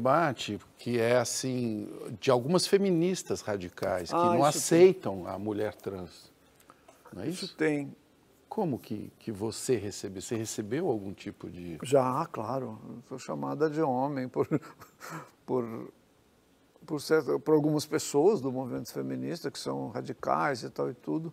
debate que é assim de algumas feministas radicais que ah, não aceitam tem. a mulher trans. Não é isso? isso tem. Como que, que você recebeu? Você recebeu algum tipo de. Já, claro. Sou chamada de homem por, por, por, certo, por algumas pessoas do movimento feminista que são radicais e tal e tudo.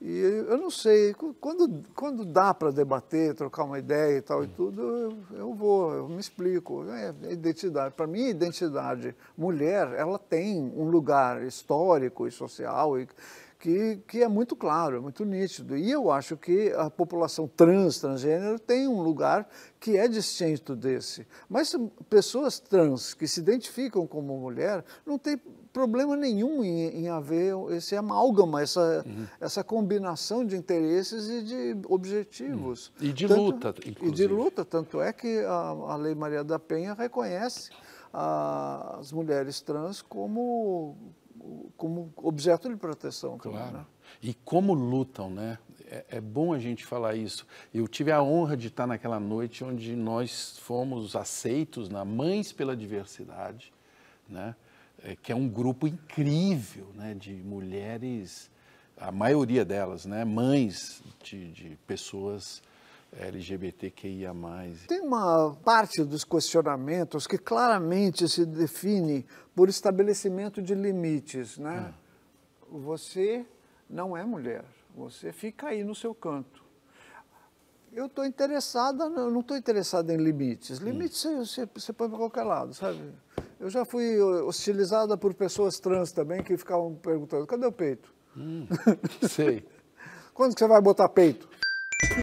E eu não sei, quando, quando dá para debater, trocar uma ideia e tal e tudo, eu, eu vou, eu me explico. É, é identidade. Para mim, identidade mulher, ela tem um lugar histórico e social e, que, que é muito claro, é muito nítido. E eu acho que a população trans, transgênero, tem um lugar que é distinto desse. Mas pessoas trans que se identificam como mulher não tem problema nenhum em, em haver esse amálgama, essa, uhum. essa combinação de interesses e de objetivos. Uhum. E de tanto, luta, inclusive. E de luta, tanto é que a, a Lei Maria da Penha reconhece as mulheres trans como, como objeto de proteção. Claro. Também, né? E como lutam, né? É, é, bom a gente falar isso. Eu tive a honra de estar naquela noite onde nós fomos aceitos na Mães pela Diversidade, né? É, que é um grupo incrível né? de mulheres, a maioria delas, né? mães de, de pessoas LGBTQIA. Tem uma parte dos questionamentos que claramente se define por estabelecimento de limites, né? Ah. Você não é mulher, você fica aí no seu canto. Eu estou interessada, não estou interessada em limites. Limites hum. você, você põe para qualquer lado, sabe? Eu já fui eh, hostilizada por pessoas trans também que ficavam perguntando: cadê o peito? Hum, sei. Quando que você vai botar peito?